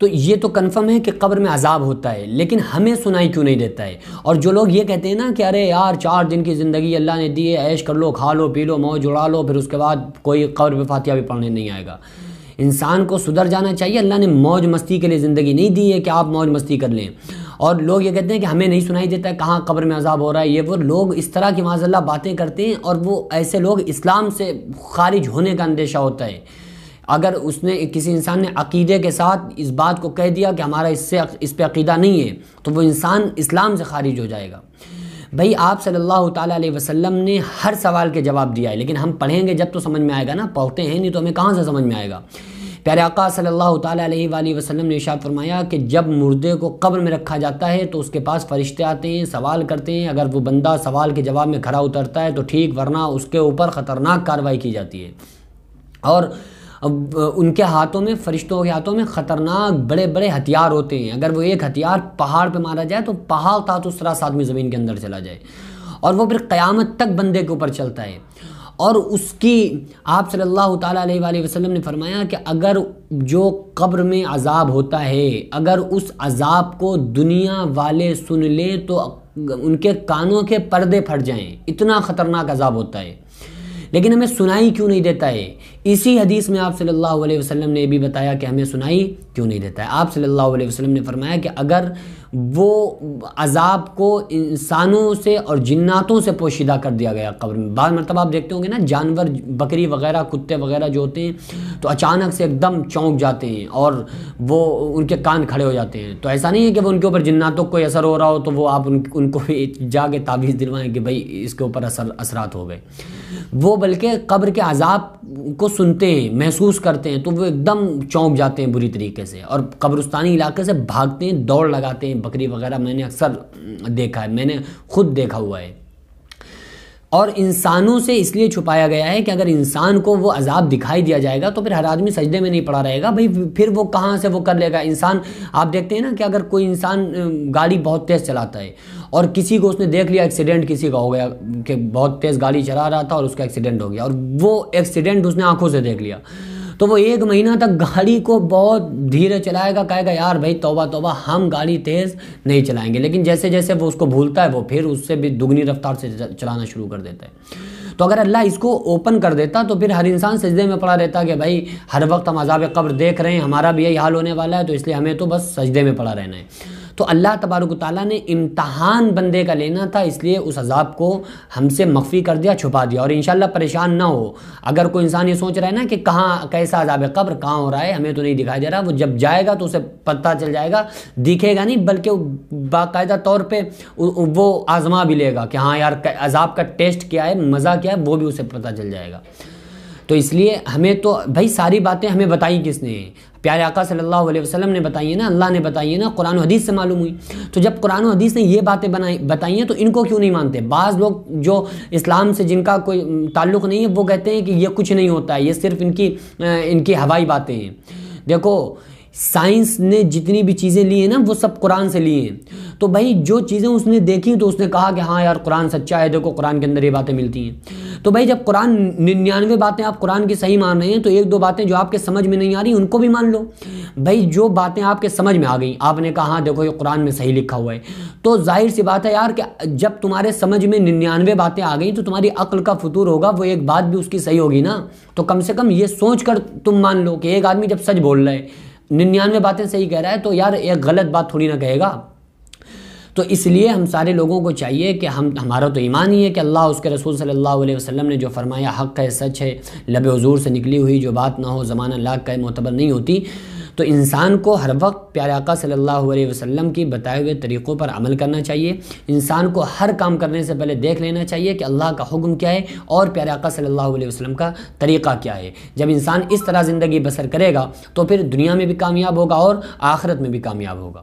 तो ये तो कन्फर्म है कि कब्र में अजाब होता है लेकिन हमें सुनाई क्यों नहीं देता है और जो लोग ये कहते हैं ना कि अरे यार चार दिन की ज़िंदगी अल्लाह ने दी है ऐश कर लो खा लो पी लो मौज उड़ा लो फिर उसके बाद कोई कब्र में फातिया भी पढ़ने नहीं आएगा इंसान को सुधर जाना चाहिए अल्लाह ने मौज मस्ती के लिए ज़िंदगी नहीं दी है कि आप मौज मस्ती कर लें और लोग ये कहते हैं कि हमें नहीं सुनाई देता है कहाँ कब्र में अजाब हो रहा है ये वो लोग इस तरह की माजल्ला बातें करते हैं और वो ऐसे लोग इस्लाम से खारिज होने का अंदेशा होता है अगर उसने किसी इंसान ने अकीदे के साथ इस बात को कह दिया कि हमारा इससे इस पर अकीदा नहीं है तो वो इंसान इस्लाम से खारिज हो जाएगा भाई आप सल्लल्लाहु अलैहि वसल्लम ने हर सवाल के जवाब दिया है लेकिन हम पढ़ेंगे जब तो समझ में आएगा ना पढ़ते हैं नहीं तो हमें कहाँ से समझ में आएगा प्यारे आका सल्लल्लाहु अलैहि वसल्लम ने इशाद फरमाया कि जब मुर्दे को कब्र में रखा जाता है तो उसके पास फरिश्ते आते हैं सवाल करते हैं अगर वो बंदा सवाल के जवाब में खड़ा उतरता है तो ठीक वरना उसके ऊपर ख़तरनाक कार्रवाई की जाती है और अब उनके हाथों में फरिश्तों के हाथों में ख़तरनाक बड़े बड़े हथियार होते हैं अगर वो एक हथियार पहाड़ पे मारा जाए तो पहाड़ था तो सरास आदमी ज़मीन के अंदर चला जाए और वो फिर क़यामत तक बंदे के ऊपर चलता है और उसकी आप सल्लल्लाहु अलैहि ताली वसल्लम ने फरमाया कि अगर जो कब्र में अजाब होता है अगर उस अजाब को दुनिया वाले सुन ले तो उनके कानों के पर्दे फट जाएं इतना ख़तरनाक अजाब होता है लेकिन हमें सुनाई क्यों नहीं देता है इसी हदीस में आप सल्लल्लाहु अलैहि वसल्लम ने भी बताया कि हमें सुनाई क्यों नहीं देता है आप सल्लल्लाहु अलैहि वसल्लम ने फरमाया कि अगर वो अजाब को इंसानों से और जन्नातों से पोशीदा कर दिया गया कब्र में बाद मरतब आप देखते होंगे ना जानवर बकरी वगैरह कुत्ते वगैरह जो होते हैं तो अचानक से एकदम चौंक जाते हैं और वो उनके कान खड़े हो जाते हैं तो ऐसा नहीं है कि वो उनके ऊपर जन्नातों कोई असर हो रहा हो तो वो आप उन, उनको भी जाके ताबीज़ दिलवाएं कि भाई इसके ऊपर असर असरात हो गए वो बल्कि कब्र के अजाब को सुनते हैं महसूस करते हैं तो वो एकदम चौंक जाते हैं बुरी तरीके से और कब्रस्तानी इलाके से भागते हैं दौड़ लगाते हैं बकरी वगैरह मैंने अक्सर देखा है मैंने खुद देखा हुआ है और इंसानों से इसलिए छुपाया गया है कि अगर इंसान को वो अजाब दिखाई दिया जाएगा तो फिर हर आदमी सजदे में नहीं पड़ा रहेगा भाई फिर वो कहाँ से वो कर लेगा इंसान आप देखते हैं ना कि अगर कोई इंसान गाड़ी बहुत तेज़ चलाता है और किसी को उसने देख लिया एक्सीडेंट किसी का हो गया कि बहुत तेज़ गाड़ी चला रहा था और उसका एक्सीडेंट हो गया और वो एक्सीडेंट उसने आंखों से देख लिया तो वो एक महीना तक गाड़ी को बहुत धीरे चलाएगा कहेगा यार भाई तोबा तोबा हम गाड़ी तेज़ नहीं चलाएंगे लेकिन जैसे जैसे वो उसको भूलता है वो फिर उससे भी दुगनी रफ्तार से चलाना शुरू कर देता है तो अगर अल्लाह इसको ओपन कर देता तो फिर हर इंसान सजदे में पड़ा रहता कि भाई हर वक्त हम अजाब कब्र देख रहे हैं हमारा भी यही हाल होने वाला है तो इसलिए हमें तो बस सजदे में पड़ा रहना है तो अल्लाह तबारक ताली ने इम्तहान बंदे का लेना था इसलिए उस अजाब को हमसे मख्फी कर दिया छुपा दिया और इन परेशान ना हो अगर कोई इंसान ये सोच रहा है ना कि कहाँ कैसा अजाब कब्र कहाँ हो रहा है हमें तो नहीं दिखाई दे रहा वो जब जाएगा तो उसे पता चल जाएगा दिखेगा नहीं बल्कि बाकायदा तौर पर वो आज़मा भी लेगा कि हाँ यार अजाब का टेस्ट क्या है मज़ा क्या है वो भी उसे पता चल जाएगा तो इसलिए हमें तो भाई सारी बातें हमें बताई किसने प्यारे आका सल्लल्लाहु अलैहि वसल्लम ने बताई है ना अल्लाह ने बताई है ना कुरान हदीस से मालूम हुई तो जब कुरान हदीस ने ये बातें बनाई बताई हैं तो इनको क्यों नहीं मानते बाज़ लोग जो इस्लाम से जिनका कोई ताल्लुक़ नहीं है वो कहते हैं कि ये कुछ नहीं होता है ये सिर्फ़ इनकी इनकी हवाई बातें हैं देखो साइंस ने जितनी भी चीज़ें ली हैं ना वो सब कुरान से ली हैं तो भाई जो चीज़ें उसने देखी तो उसने कहा कि हाँ यार कुरान सच्चा है देखो कुरान के अंदर ये बातें मिलती हैं तो भाई जब कुरान निन्यानवे बातें आप कुरान की सही मान रहे हैं तो एक दो बातें जो आपके समझ में नहीं आ रही उनको भी मान लो भाई जो बातें आपके समझ में आ गई आपने कहा हाँ देखो ये कुरान में सही लिखा हुआ है तो जाहिर सी बात है यार कि जब तुम्हारे समझ में निन्यानवे बातें आ गई तो तुम्हारी अक्ल का फतूर होगा वो एक बात भी उसकी सही होगी ना तो कम से कम ये सोच कर तुम मान लो कि एक आदमी जब सच बोल रहा है निन्यानवे बातें सही कह रहा है तो यार एक गलत बात थोड़ी ना कहेगा तो इसलिए हम सारे लोगों को चाहिए कि हम हमारा तो ईमान ही है कि अल्लाह उसके रसूल सल्लल्लाहु अलैहि वसल्लम ने जो फरमाया हक़ है सच है लब हजूर से निकली हुई जो बात ना हो ज़माना लाख का मोतबर नहीं होती तो इंसान को हर वक्त प्यारे आका सल्लल्लाहु अलैहि वसल्लम की बताए हुए तरीक़ों पर अमल करना चाहिए इंसान को हर काम करने से पहले देख लेना चाहिए कि अल्लाह का हुक्म क्या है और प्यारे आका सल्लल्लाहु अलैहि वसल्लम का तरीक़ा क्या है जब इंसान इस तरह ज़िंदगी बसर करेगा तो फिर दुनिया में भी कामयाब होगा और आखिरत में भी कामयाब होगा